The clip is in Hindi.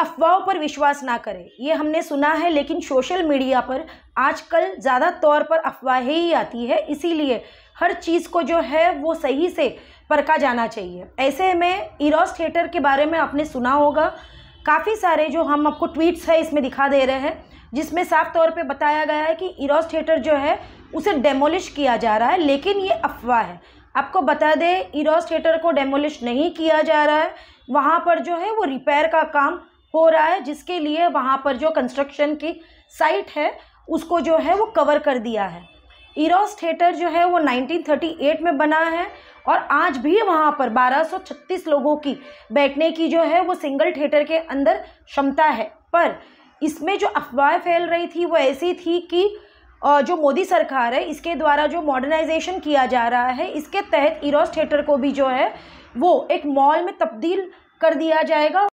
अफवाहों पर विश्वास ना करें ये हमने सुना है लेकिन सोशल मीडिया पर आजकल ज़्यादा तौर पर अफवाहें ही आती है इसीलिए हर चीज़ को जो है वो सही से परखा जाना चाहिए ऐसे में इरोस थिएटर के बारे में आपने सुना होगा काफ़ी सारे जो हम आपको ट्वीट्स है इसमें दिखा दे रहे हैं जिसमें साफ तौर पर बताया गया है कि इरोस थिएटर जो है उसे डेमोलिश किया जा रहा है लेकिन ये अफवाह है आपको बता दें इरोस थिएटर को डेमोलिश नहीं किया जा रहा है वहाँ पर जो है वो रिपेयर का काम हो रहा है जिसके लिए वहाँ पर जो कंस्ट्रक्शन की साइट है उसको जो है वो कवर कर दिया है इरोस थिएटर जो है वो 1938 में बना है और आज भी वहाँ पर 1236 लोगों की बैठने की जो है वो सिंगल थिएटर के अंदर क्षमता है पर इसमें जो अफवाह फैल रही थी वो ऐसी थी कि जो मोदी सरकार है इसके द्वारा जो मॉडर्नाइजेशन किया जा रहा है इसके तहत इरोस थिएटर को भी जो है वो एक मॉल में तब्दील कर दिया जाएगा